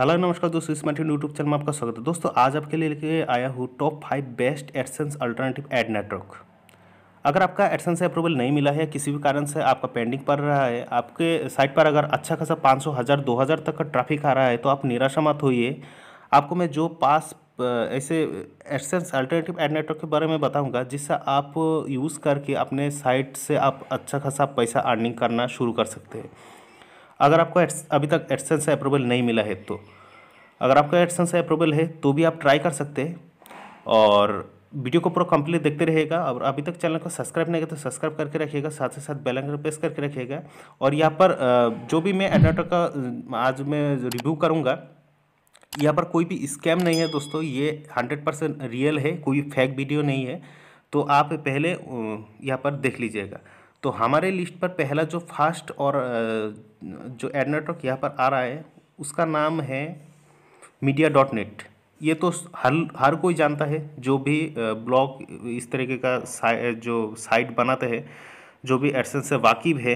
Hello नमस्कार दोस्तों smart YouTube channel में आपका स्वागत है दोस्तों आज आपके लिए लेके आया हूँ top five best AdSense alternative ad network अगर आपका एडसेंस से अप्रूवल नहीं मिला है किसी भी कारण से आपका पेंडिंग पड़ रहा है आपके साइट पर अगर अच्छा खासा पाँच सौ हज़ार दो हज़ार तक का ट्रैफिक आ रहा है तो आप निराशा मत होइए आपको मैं जो पास ऐसे एडसेंस अल्टरनेटिव एड नेटवर्क के बारे में बताऊँगा जिससे आप यूज़ करके अपने साइट से आप अच्छा खासा पैसा अर्निंग करना शुरू कर सकते हैं अगर आपको अभी तक एडसेंस अप्रूवल नहीं मिला है तो अगर आपका एडसेंस अप्रूवल है तो भी आप ट्राई कर सकते हैं और वीडियो को पूरा कंप्लीट देखते रहेगा और अभी तक चैनल को सब्सक्राइब नहीं किया तो सब्सक्राइब करके रखिएगा साथ ही साथ बेल आइकन प्रेस करके रखिएगा और यहाँ पर जो भी मैं एडाटर का आज मैं रिव्यू करूँगा यहाँ पर कोई भी स्कैम नहीं है दोस्तों ये हंड्रेड परसेंट रियल है कोई फेक वीडियो नहीं है तो आप पहले यहाँ पर देख लीजिएगा तो हमारे लिस्ट पर पहला जो फास्ट और जो एड नेटवर्क यहाँ पर आ रहा है उसका नाम है मीडिया डॉट नेट ये तो हर हर कोई जानता है जो भी ब्लॉग इस तरीके का साइ, जो साइट बनाते हैं जो भी एडसेंस से वाकिफ़ है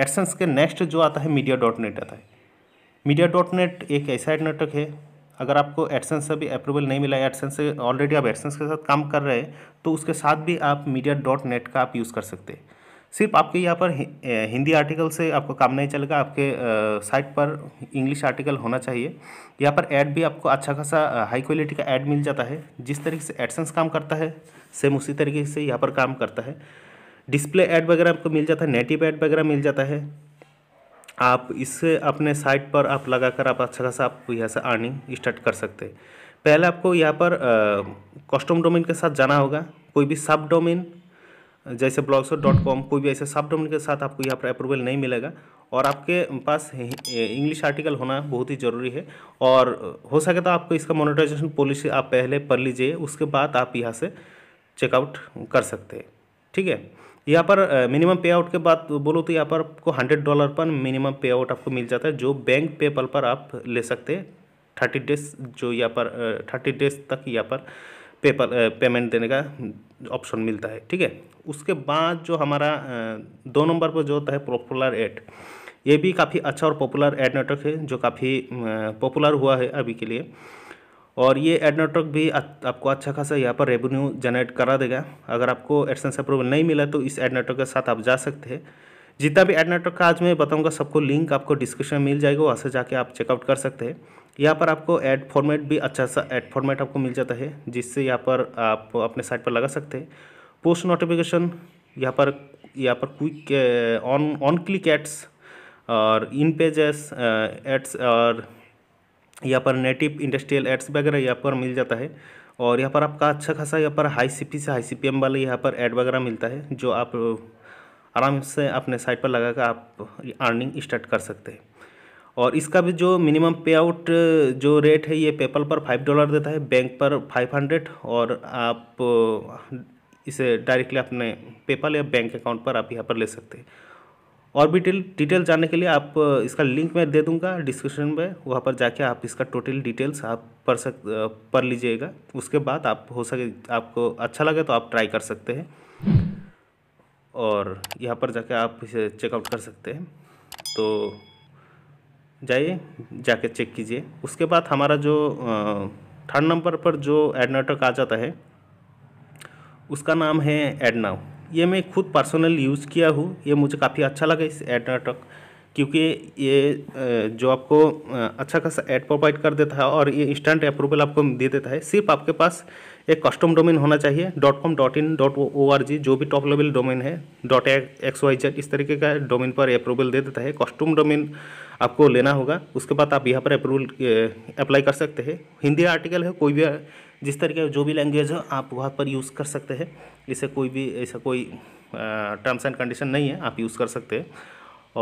एडसेंस के नेक्स्ट जो आता है मीडिया डॉट नेट आता है मीडिया डॉट नेट एक ऐसा एड नेटवर्क है अगर आपको एडसेंस से भी अप्रूवल नहीं मिला है एडसेंस से ऑलरेडी आप एडसेंस के साथ काम कर रहे हैं तो उसके साथ भी आप मीडिया डॉट नेट का आप यूज़ कर सकते हैं सिर्फ आपके यहाँ पर हिंदी आर्टिकल से आपको काम नहीं चलेगा आपके साइट पर इंग्लिश आर्टिकल होना चाहिए यहाँ पर ऐड भी आपको अच्छा खासा हाई क्वालिटी का ऐड मिल जाता है जिस तरीके से एडसेंस काम करता है सेम उसी तरीके से यहाँ पर काम करता है डिस्प्ले ऐड वगैरह आपको मिल जाता है नेटिव ऐड वगैरह मिल जाता है आप इससे अपने साइट पर आप लगाकर आप अच्छा खासा आप यहाँ से अर्निंग स्टार्ट कर सकते हैं पहले आपको यहाँ पर कॉस्टम डोमेन के साथ जाना होगा कोई भी सब डोमेन जैसे ब्लॉगसर डॉट कॉम कोई भी ऐसे सब डोमेन के साथ आपको यहाँ पर अप्रूवल नहीं मिलेगा और आपके पास इंग्लिश आर्टिकल होना बहुत ही ज़रूरी है और हो सके तो आपको इसका मोनिटाइजेशन पॉलिसी आप पहले पढ़ लीजिए उसके बाद आप यहाँ से चेकआउट कर सकते हैं ठीक है यहाँ पर मिनिमम पे आउट के बाद बोलो तो यहाँ पर आपको हंड्रेड डॉलर पर मिनिमम पे आउट आपको मिल जाता है जो बैंक पेपल पर आप ले सकते हैं थर्टी डेज जो यहाँ पर थर्टी डेज तक यहाँ पर पेपर पेमेंट देने का ऑप्शन मिलता है ठीक है उसके बाद जो हमारा दो नंबर पर जो होता है पॉपुलर एड ये भी काफ़ी अच्छा और पॉपुलर एड नेटवर्क है जो काफ़ी पॉपुलर हुआ है अभी के लिए और ये एड नेटवर्क भी आ, आपको अच्छा खासा यहाँ पर रेवेन्यू जनरेट करा देगा अगर आपको एडसेंस अप्रूवल नहीं मिला तो इस एड नेटवर्क के साथ आप जा सकते हैं जितना भी एड नेटवर्क का आज मैं बताऊँगा सबको लिंक आपको डिस्क्रिप्शन मिल जाएगा वहाँ से जाके आप चेकआउट कर सकते हैं यहाँ पर आपको एड फॉर्मेट भी अच्छा सा एड फॉर्मेट आपको मिल जाता है जिससे यहाँ पर आप अपने साइट पर लगा सकते हैं पोस्ट नोटिफिकेशन यहाँ पर यहाँ पर quick on on click ads और इन पेजेस एड्स और यहाँ पर नेटिव इंडस्ट्रियल एड्स वगैरह यहाँ पर मिल जाता है और यहाँ पर आपका अच्छा खासा यहाँ पर हाई सी से हाई सी पी वाले यहाँ पर एड वगैरह मिलता है जो आप आराम से अपने साइट पर लगा कर आप अर्निंग स्टार्ट कर सकते हैं और इसका भी जो मिनिमम पे आउट जो रेट है ये पेपल पर फाइव डॉलर देता है बैंक पर फाइव हंड्रेड और आप इसे डायरेक्टली अपने पेपल या बैंक अकाउंट पर आप यहाँ पर ले सकते हैं और भी डिटेल डिटेल जानने के लिए आप इसका लिंक मैं दे दूंगा डिस्क्रिप्शन में वहाँ पर जाके आप इसका टोटल डिटेल्स आप पढ़ सक पढ़ लीजिएगा उसके बाद आप हो सके आपको अच्छा लगे तो आप ट्राई कर सकते हैं और यहाँ पर जाके आप इसे चेकआउट कर सकते हैं तो जाइए जाके चेक कीजिए उसके बाद हमारा जो थर्ड नंबर पर जो एड नेटवर्क आ जाता है उसका नाम है एड नाउ ये मैं खुद पर्सनल यूज़ किया हूँ ये मुझे काफ़ी अच्छा लगा इस एड नेटवर्क क्योंकि ये जो आपको अच्छा खासा ऐड प्रोवाइड कर देता है और ये इंस्टेंट अप्रूवल आपको दे देता है सिर्फ आपके पास एक कस्टम डोमेन होना चाहिए dot com dot in dot O R G जो भी टॉप लेवल डोमेन है डॉट एक्स वाई जेड इस तरीके का डोमेन पर अप्रूवल दे देता है कस्टम डोमेन आपको लेना होगा उसके बाद आप यहाँ पर अप्रूवल अप्लाई कर सकते हैं हिंदी आर्टिकल है कोई भी जिस तरीके जो भी लैंग्वेज हो आप वहाँ पर यूज़ कर सकते हैं इसे कोई भी ऐसा कोई टर्म्स एंड कंडीशन नहीं है आप यूज़ कर सकते हैं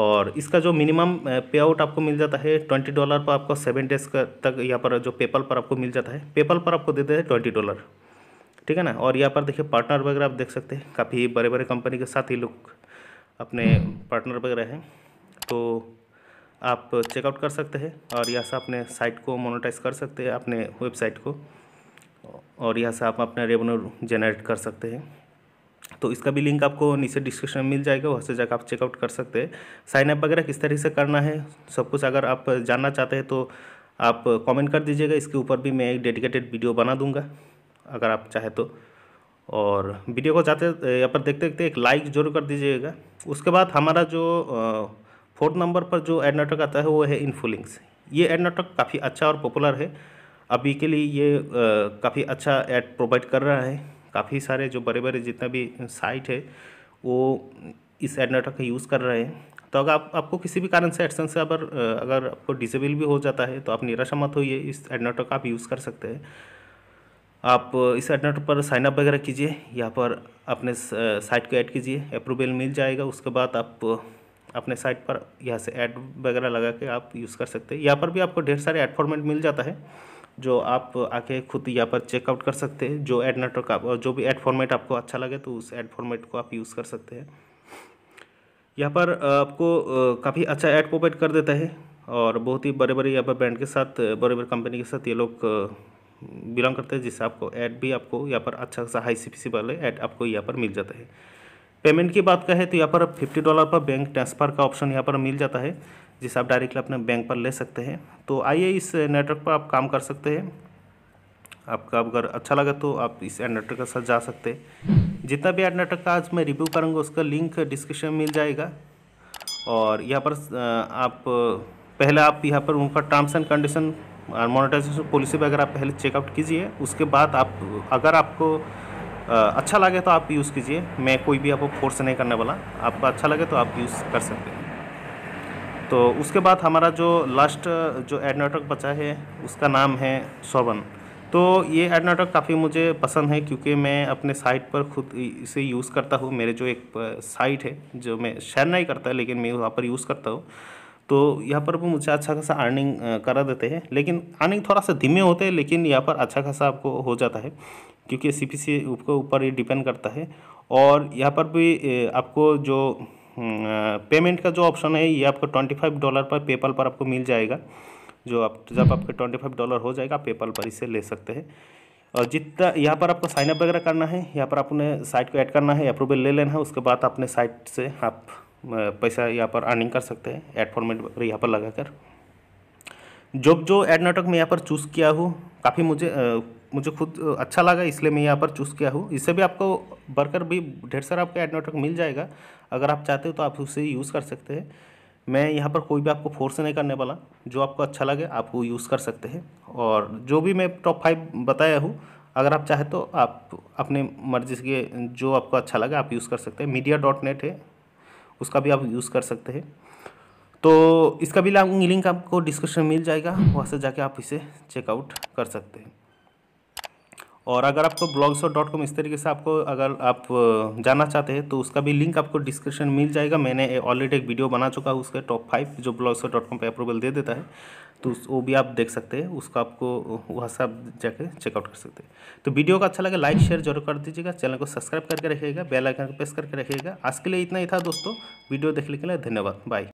और इसका जो मिनिमम पे आउट आपको मिल जाता है ट्वेंटी डॉलर पर आपको सेवन डेज का तक यहाँ पर जो पेपल पर आपको मिल जाता है पेपल पर आपको देते हैं ट्वेंटी डॉलर ठीक है ना और यहाँ पर देखिए पार्टनर वगैरह आप देख सकते हैं काफ़ी बड़े बड़े कंपनी के साथ ही लोग अपने पार्टनर वगैरह हैं तो आप चेकआउट कर सकते हैं और यहाँ से अपने साइट को मोनोटाइज कर सकते हैं अपने वेबसाइट को और यहाँ से आप अपना रेवेन्यू जनरेट कर सकते हैं तो इसका भी लिंक आपको नीचे डिस्क्रिप्शन में मिल जाएगा वहाँ से जाकर आप चेकआउट कर सकते हैं साइनअप वगैरह किस तरीके से करना है सब कुछ अगर आप जानना चाहते हैं तो आप कमेंट कर दीजिएगा इसके ऊपर भी मैं एक डेडिकेटेड वीडियो बना दूंगा अगर आप चाहे तो और वीडियो को जाते यहाँ पर देखते देखते एक लाइक जरूर कर दीजिएगा उसके बाद हमारा जो फोर्थ नंबर पर जो एड नाटक आता है वो है इनफुलिंग्स ये एड नाटक काफ़ी अच्छा और पॉपुलर है अभी के लिए ये काफ़ी अच्छा एड प्रोवाइड कर रहा है काफ़ी सारे जो बड़े बड़े जितना भी साइट है वो इस एड नाटक का यूज़ कर रहे हैं तो अगर आप आपको किसी भी कारण से एडसन से अगर अगर आपको डिसेबल भी हो जाता है तो आप निराशा मत होइए इस एडनाटो का आप यूज़ कर सकते हैं आप इस एडनाटो पर साइन अप वगैरह कीजिए यहाँ पर अपने साइट को ऐड कीजिए अप्रूवल मिल जाएगा उसके बाद आप अपने साइट पर यहाँ से ऐड वगैरह लगा के आप यूज़ कर सकते हैं यहाँ पर भी आपको ढेर सारे ऐड फॉर्मेट मिल जाता है जो आप आके खुद यहाँ पर चेकआउट कर सकते हैं जो ऐड नेटवर्क आप जो भी ऐड फॉर्मेट आपको अच्छा लगे तो उस ऐड फॉर्मेट को आप यूज़ कर सकते हैं यहाँ पर आपको काफ़ी अच्छा ऐड प्रोवाइड कर देता है और बहुत ही बड़े बड़े यहाँ पर ब्रांड के साथ बड़े बड़े कंपनी के साथ ये लोग बिलोंग करते हैं जिससे आपको ऐड भी आपको यहाँ पर अच्छा सा हाई सी वाले ऐड आपको यहाँ पर मिल जाता है पेमेंट की बात करें तो यहाँ पर फिफ्टी डॉलर पर बैंक ट्रांसफ़र का ऑप्शन यहाँ पर मिल जाता है जिसे आप डायरेक्टली अपने बैंक पर ले सकते हैं तो आइए इस नेटवर्क पर आप काम कर सकते हैं आपका अगर अच्छा लगा तो आप इस एड नेटवर्क के साथ जा सकते हैं जितना भी एड नेटवर्क का आज मैं रिव्यू करूँगा उसका लिंक डिस्क्रिप्शन में मिल जाएगा और यहाँ पर आप पहले आप यहाँ पर उनका टर्म्स एंड कंडीशन और मोनिटाइजेशन पॉलिसी वगैरह पहले चेकआउट कीजिए उसके बाद आप अगर आपको अच्छा लगे तो आप यूज़ कीजिए मैं कोई भी आपको फोर्स नहीं करने वाला आपको अच्छा लगे तो आप यूज़ कर सकते हैं तो उसके बाद हमारा जो लास्ट जो एड नेटवर्क बचा है उसका नाम है सोवन तो ये एड नेटवर्क काफ़ी मुझे पसंद है क्योंकि मैं अपने साइट पर खुद इसे यूज़ करता हूँ मेरे जो एक साइट है जो मैं शेयर नहीं करता लेकिन मैं वहाँ पर यूज़ करता हूँ तो यहाँ पर भी मुझे अच्छा खासा अर्निंग करा देते हैं लेकिन अर्निंग थोड़ा सा धीमे होते हैं लेकिन यहाँ पर अच्छा खासा आपको हो जाता है क्योंकि सी पी सी के ऊपर ये डिपेंड करता है और यहाँ पर भी आपको जो पेमेंट हम्म, का जो ऑप्शन है ये आपको ट्वेंटी फाइव डॉलर पर पेपल पर आपको मिल जाएगा जो आप जब हम्म। आपके ट्वेंटी फाइव डॉलर हो जाएगा आप पेपल पर इसे ले सकते हैं और जितना यहाँ पर आपको साइनअप वगैरह करना है यहाँ पर आपने साइट को ऐड करना है अप्रूवल ले लेना है उसके बाद अपने साइट से आप पैसा यहाँ पर अर्निंग कर सकते हैं ऐड फॉर्मेट वगैरह यहाँ पर लगाकर जो जो एड नेटवर्क में यहाँ पर चूज़ किया हूँ काफ़ी मुझे मुझे खुद अच्छा लगा इसलिए मैं यहाँ पर चूज़ किया हूँ इससे भी आपको बर्कर भी ढेर सारा आपके एड नेटवर्क मिल जाएगा अगर आप चाहते हो तो आप उसे यूज़ कर सकते हैं मैं यहाँ पर कोई भी आपको फोर्स नहीं करने वाला जो आपको अच्छा लगे आप वो यूज़ कर सकते हैं और जो भी मैं टॉप फाइव बताया हूँ अगर आप चाहे तो आप अपने मर्जी के जो आपको अच्छा लगे आप यूज़ कर सकते हैं मीडिया डॉट नेट है उसका भी आप यूज़ कर सकते हैं तो इसका भी लिंक आपको डिस्क्रिप्शन मिल जाएगा वहाँ से जाके आप इसे चेकआउट कर सकते हैं और अगर आपको ब्लॉग्स डॉट कॉम इस तरीके से आपको अगर आप जाना चाहते हैं तो उसका भी लिंक आपको डिस्क्रिप्शन मिल जाएगा मैंने ऑलरेडी एक वीडियो बना चुका है उसके टॉप फाइव जो ब्लॉग्स डॉट कॉम पर अप्रूवल दे देता है तो वो भी आप देख सकते हैं उसका आपको वहाँ से आप जाकर चेकआउट कर सकते हैं तो वीडियो को अच्छा लगे लाइक शेयर जरूर कर दीजिएगा चैनल को सब्सक्राइब करके रखिएगा बेल आइकन को प्रेस करके रखिएगा आज के लिए इतना ही था दोस्तों वीडियो देखने के लिए धन्यवाद बाय